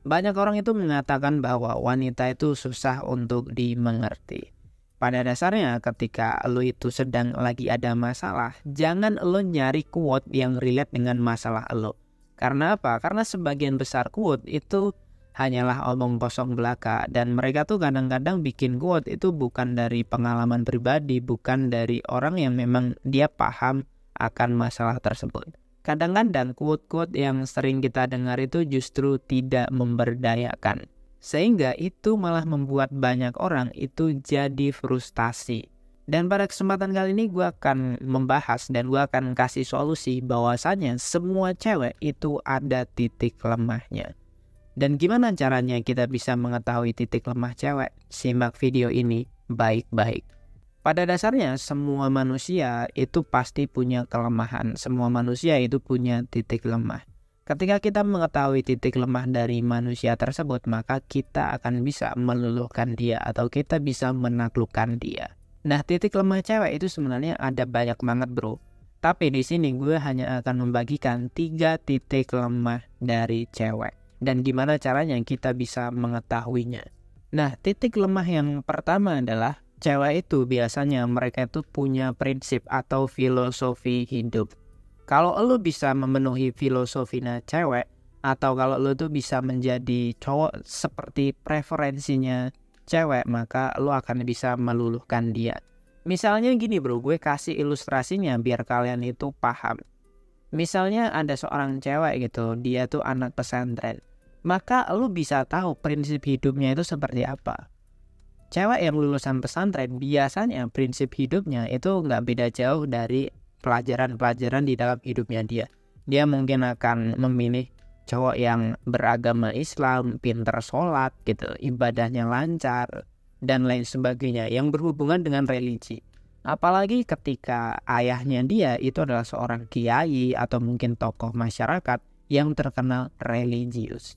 Banyak orang itu mengatakan bahwa wanita itu susah untuk dimengerti. Pada dasarnya ketika lo itu sedang lagi ada masalah, jangan lo nyari quote yang relate dengan masalah lo. Karena apa? Karena sebagian besar quote itu hanyalah omong kosong belaka dan mereka tuh kadang-kadang bikin quote itu bukan dari pengalaman pribadi, bukan dari orang yang memang dia paham akan masalah tersebut. Kadang-kadang quote-quote yang sering kita dengar itu justru tidak memberdayakan. Sehingga itu malah membuat banyak orang itu jadi frustasi. Dan pada kesempatan kali ini gue akan membahas dan gue akan kasih solusi bahwasanya semua cewek itu ada titik lemahnya. Dan gimana caranya kita bisa mengetahui titik lemah cewek? Simak video ini baik-baik. Pada dasarnya semua manusia itu pasti punya kelemahan. Semua manusia itu punya titik lemah. Ketika kita mengetahui titik lemah dari manusia tersebut, maka kita akan bisa meluluhkan dia atau kita bisa menaklukkan dia. Nah, titik lemah cewek itu sebenarnya ada banyak banget, Bro. Tapi di sini gue hanya akan membagikan tiga titik lemah dari cewek dan gimana caranya kita bisa mengetahuinya. Nah, titik lemah yang pertama adalah cewek itu biasanya mereka itu punya prinsip atau filosofi hidup. Kalau lo bisa memenuhi filosofinya cewek, atau kalau lo tuh bisa menjadi cowok seperti preferensinya cewek, maka lo akan bisa meluluhkan dia. Misalnya gini bro, gue kasih ilustrasinya biar kalian itu paham. Misalnya ada seorang cewek gitu, dia tuh anak pesantren. Maka lo bisa tahu prinsip hidupnya itu seperti apa cewek yang lulusan pesantren biasanya prinsip hidupnya itu nggak beda jauh dari pelajaran-pelajaran di dalam hidupnya dia. Dia mungkin akan memilih cowok yang beragama Islam, pinter sholat gitu, ibadahnya lancar, dan lain sebagainya yang berhubungan dengan religi. Apalagi ketika ayahnya dia itu adalah seorang kiai atau mungkin tokoh masyarakat yang terkenal religius.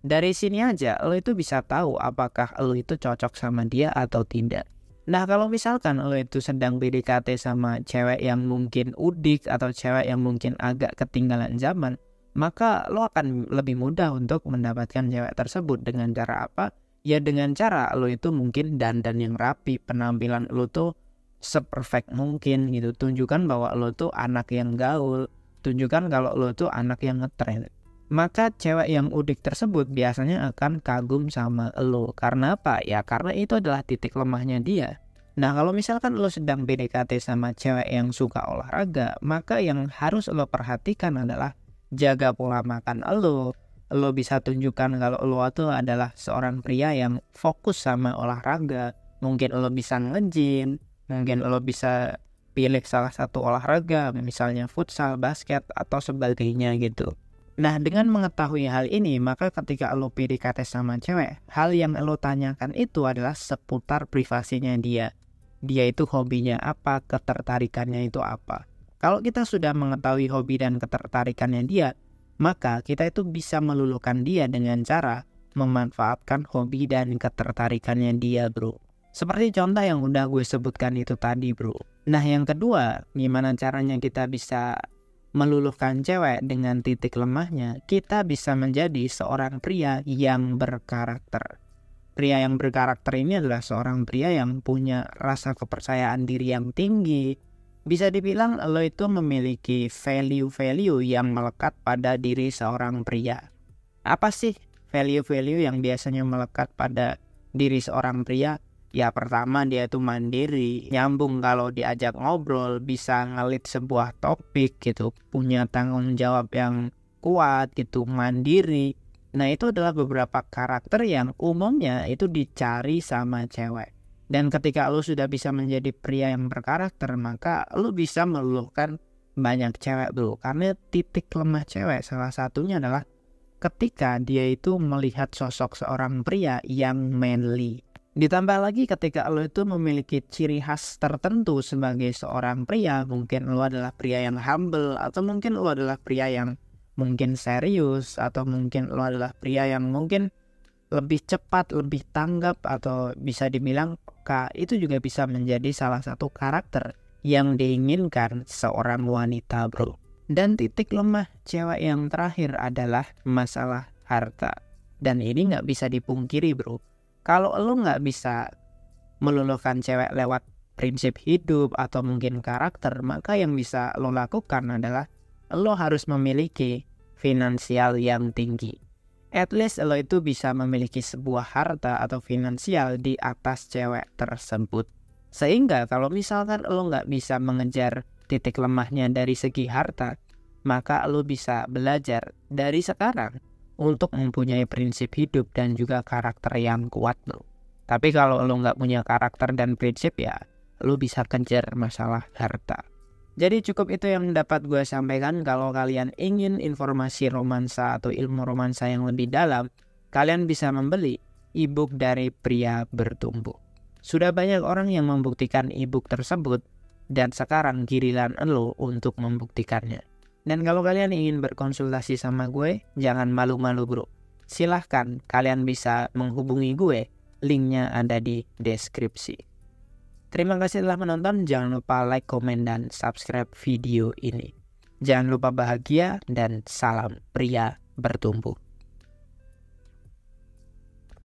Dari sini aja lo itu bisa tahu apakah lo itu cocok sama dia atau tidak. Nah kalau misalkan lo itu sedang PDKT sama cewek yang mungkin udik atau cewek yang mungkin agak ketinggalan zaman, maka lo akan lebih mudah untuk mendapatkan cewek tersebut dengan cara apa? Ya dengan cara lo itu mungkin dandan yang rapi, penampilan lo tuh seperfect mungkin gitu. Tunjukkan bahwa lo tuh anak yang gaul, tunjukkan kalau lo tuh anak yang ngetrend maka cewek yang udik tersebut biasanya akan kagum sama lo. Karena apa? Ya karena itu adalah titik lemahnya dia. Nah kalau misalkan lo sedang BDKT sama cewek yang suka olahraga, maka yang harus lo perhatikan adalah jaga pola makan lo. Lo bisa tunjukkan kalau lo itu adalah seorang pria yang fokus sama olahraga. Mungkin lo bisa ngejin, mungkin lo bisa pilih salah satu olahraga, misalnya futsal, basket, atau sebagainya gitu. Nah, dengan mengetahui hal ini, maka ketika lo PDKT sama cewek, hal yang lo tanyakan itu adalah seputar privasinya dia. Dia itu hobinya apa, ketertarikannya itu apa. Kalau kita sudah mengetahui hobi dan ketertarikannya dia, maka kita itu bisa meluluhkan dia dengan cara memanfaatkan hobi dan ketertarikannya dia, bro. Seperti contoh yang udah gue sebutkan itu tadi, bro. Nah, yang kedua, gimana caranya kita bisa meluluhkan cewek dengan titik lemahnya, kita bisa menjadi seorang pria yang berkarakter. Pria yang berkarakter ini adalah seorang pria yang punya rasa kepercayaan diri yang tinggi. Bisa dibilang lo itu memiliki value-value yang melekat pada diri seorang pria. Apa sih value-value yang biasanya melekat pada diri seorang pria? ya pertama dia itu mandiri nyambung kalau diajak ngobrol bisa ngelit sebuah topik gitu punya tanggung jawab yang kuat gitu mandiri nah itu adalah beberapa karakter yang umumnya itu dicari sama cewek dan ketika lo sudah bisa menjadi pria yang berkarakter maka lo bisa meluluhkan banyak cewek dulu karena titik lemah cewek salah satunya adalah ketika dia itu melihat sosok seorang pria yang manly Ditambah lagi ketika lo itu memiliki ciri khas tertentu sebagai seorang pria, mungkin lo adalah pria yang humble atau mungkin lo adalah pria yang mungkin serius atau mungkin lo adalah pria yang mungkin lebih cepat, lebih tanggap atau bisa dibilang peka. Itu juga bisa menjadi salah satu karakter yang diinginkan seorang wanita, Bro. Dan titik lemah cewek yang terakhir adalah masalah harta. Dan ini nggak bisa dipungkiri, Bro kalau lo nggak bisa meluluhkan cewek lewat prinsip hidup atau mungkin karakter, maka yang bisa lo lakukan adalah lo harus memiliki finansial yang tinggi. At least lo itu bisa memiliki sebuah harta atau finansial di atas cewek tersebut. Sehingga kalau misalkan lo nggak bisa mengejar titik lemahnya dari segi harta, maka lo bisa belajar dari sekarang untuk mempunyai prinsip hidup dan juga karakter yang kuat lo. Tapi kalau lo nggak punya karakter dan prinsip ya lo bisa kejar masalah harta. Jadi cukup itu yang dapat gue sampaikan kalau kalian ingin informasi romansa atau ilmu romansa yang lebih dalam kalian bisa membeli e dari pria bertumbuh. Sudah banyak orang yang membuktikan e tersebut dan sekarang giliran lo untuk membuktikannya. Dan kalau kalian ingin berkonsultasi sama gue, jangan malu-malu bro. Silahkan kalian bisa menghubungi gue, linknya ada di deskripsi. Terima kasih telah menonton, jangan lupa like, komen, dan subscribe video ini. Jangan lupa bahagia dan salam pria bertumbuh.